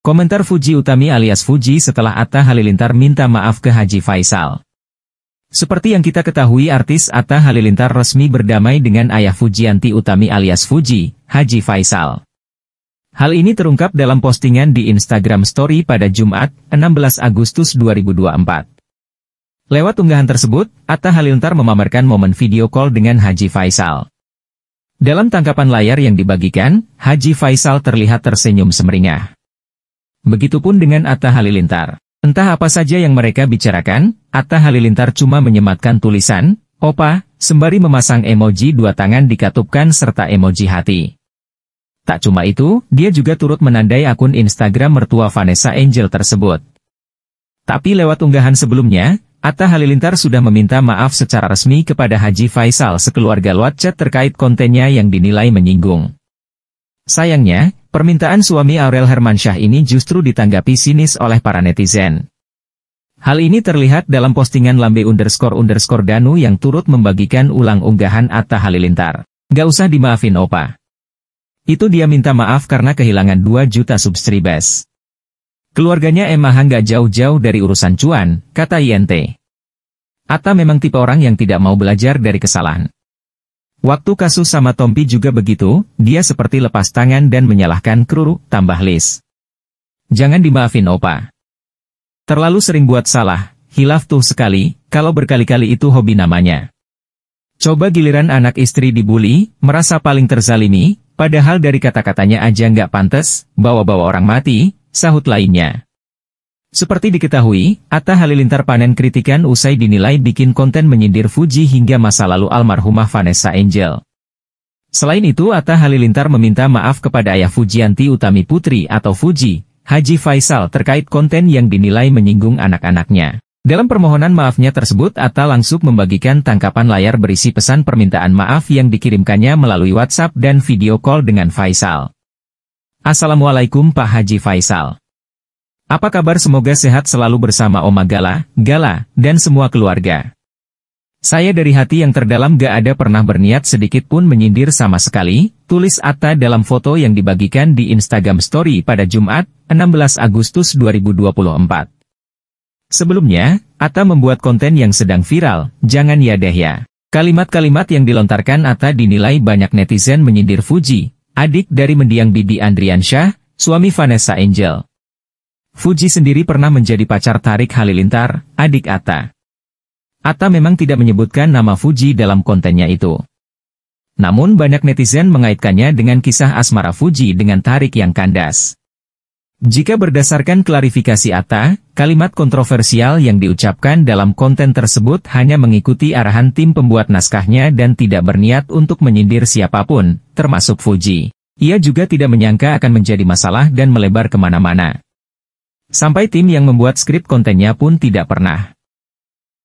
Komentar Fuji Utami alias Fuji setelah Atta Halilintar minta maaf ke Haji Faisal. Seperti yang kita ketahui artis Atta Halilintar resmi berdamai dengan ayah Fujianti Utami alias Fuji, Haji Faisal. Hal ini terungkap dalam postingan di Instagram Story pada Jumat, 16 Agustus 2024. Lewat unggahan tersebut, Atta Halilintar memamerkan momen video call dengan Haji Faisal. Dalam tangkapan layar yang dibagikan, Haji Faisal terlihat tersenyum semeringah. Begitupun dengan Atta Halilintar. Entah apa saja yang mereka bicarakan, Atta Halilintar cuma menyematkan tulisan, Opa, sembari memasang emoji dua tangan dikatupkan serta emoji hati. Tak cuma itu, dia juga turut menandai akun Instagram mertua Vanessa Angel tersebut. Tapi lewat unggahan sebelumnya, Atta Halilintar sudah meminta maaf secara resmi kepada Haji Faisal sekeluarga lewat chat terkait kontennya yang dinilai menyinggung. Sayangnya, Permintaan suami Aurel Hermansyah ini justru ditanggapi sinis oleh para netizen. Hal ini terlihat dalam postingan lambe underscore underscore Danu yang turut membagikan ulang unggahan Atta Halilintar. Gak usah dimaafin opa. Itu dia minta maaf karena kehilangan 2 juta subscribers. Keluarganya emang gak jauh-jauh dari urusan cuan, kata Yente. Atta memang tipe orang yang tidak mau belajar dari kesalahan. Waktu kasus sama Tompi juga begitu, dia seperti lepas tangan dan menyalahkan kru, tambah Liz. Jangan dimaafin Opa. Terlalu sering buat salah, hilaf tuh sekali, kalau berkali-kali itu hobi namanya. Coba giliran anak istri dibully, merasa paling terzalimi, padahal dari kata-katanya aja nggak pantas, bawa-bawa orang mati, sahut lainnya. Seperti diketahui, Atta Halilintar panen kritikan usai dinilai bikin konten menyindir Fuji hingga masa lalu almarhumah Vanessa Angel. Selain itu Atta Halilintar meminta maaf kepada ayah Fujianti Utami Putri atau Fuji, Haji Faisal terkait konten yang dinilai menyinggung anak-anaknya. Dalam permohonan maafnya tersebut Atta langsung membagikan tangkapan layar berisi pesan permintaan maaf yang dikirimkannya melalui WhatsApp dan video call dengan Faisal. Assalamualaikum Pak Haji Faisal. Apa kabar semoga sehat selalu bersama Oma Gala, Gala, dan semua keluarga. Saya dari hati yang terdalam gak ada pernah berniat sedikit pun menyindir sama sekali, tulis Atta dalam foto yang dibagikan di Instagram Story pada Jumat, 16 Agustus 2024. Sebelumnya, Atta membuat konten yang sedang viral, jangan ya deh ya. Kalimat-kalimat yang dilontarkan Atta dinilai banyak netizen menyindir Fuji, adik dari mendiang Bibi Andriansyah, suami Vanessa Angel. Fuji sendiri pernah menjadi pacar Tarik Halilintar, adik Atta. Atta memang tidak menyebutkan nama Fuji dalam kontennya itu. Namun banyak netizen mengaitkannya dengan kisah asmara Fuji dengan Tarik yang kandas. Jika berdasarkan klarifikasi Atta, kalimat kontroversial yang diucapkan dalam konten tersebut hanya mengikuti arahan tim pembuat naskahnya dan tidak berniat untuk menyindir siapapun, termasuk Fuji. Ia juga tidak menyangka akan menjadi masalah dan melebar kemana-mana. Sampai tim yang membuat skrip kontennya pun tidak pernah